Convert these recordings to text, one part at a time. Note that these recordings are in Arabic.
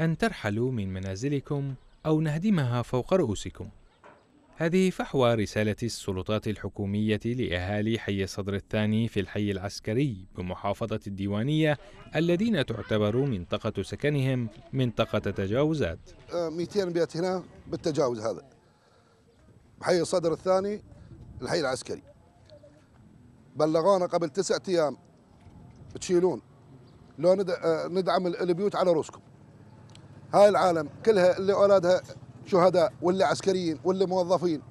أن ترحلوا من منازلكم أو نهدمها فوق رؤوسكم. هذه فحوى رسالة السلطات الحكومية لأهالي حي صدر الثاني في الحي العسكري بمحافظة الديوانية الذين تعتبر منطقة سكنهم منطقة تجاوزات 200 بيت هنا بالتجاوز هذا حي صدر الثاني الحي العسكري بلغونا قبل تسعة أيام تشيلون لو آه، ندعم البيوت على رؤوسكم هاي العالم كلها اللي اولادها شهداء واللي عسكريين واللي موظفين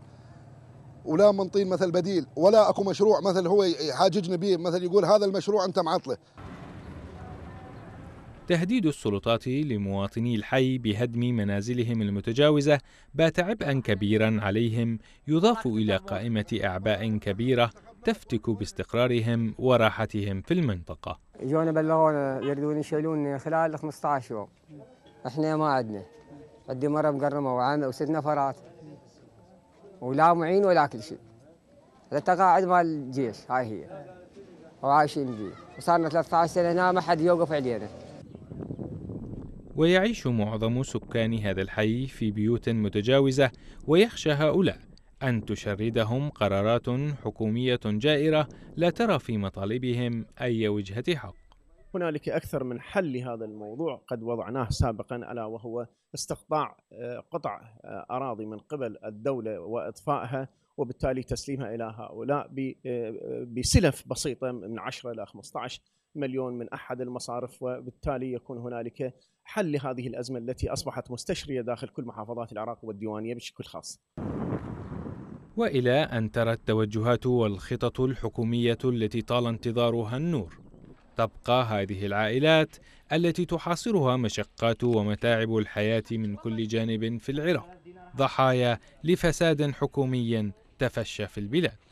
ولا منطين مثل بديل ولا اكو مشروع مثل هو يحاججنا به مثل يقول هذا المشروع انت معطله تهديد السلطات لمواطني الحي بهدم منازلهم المتجاوزة بات عبئا كبيرا عليهم يضاف إلى قائمة أعباء كبيرة تفتك باستقرارهم وراحتهم في المنطقة جونا بلغونا يريدون يشيلون خلال 15 يوم احنا ما عندنا عندي مره مقرمه وعامه وست نفرات ولا معين ولا كل شيء هذا تقاعد مال الجيش هاي هي وعايشين بيه وصارنا 13 سنه هنا ما حد يوقف علينا ويعيش معظم سكان هذا الحي في بيوت متجاوزه ويخشى هؤلاء أن تشردهم قرارات حكومية جائرة لا ترى في مطالبهم أي وجهة حق هنالك أكثر من حل لهذا الموضوع قد وضعناه سابقا ألا وهو استقطاع آه، قطع آه، أراضي من قبل الدولة وإطفائها وبالتالي تسليمها إلى هؤلاء آه، بسلف بسيطة من 10 إلى 15 مليون من أحد المصارف وبالتالي يكون هنالك حل لهذه الأزمة التي أصبحت مستشرية داخل كل محافظات العراق والديوانية بشكل خاص والى ان ترى التوجهات والخطط الحكوميه التي طال انتظارها النور تبقى هذه العائلات التي تحاصرها مشقات ومتاعب الحياة من كل جانب في العراق ضحايا لفساد حكومي تفشى في البلاد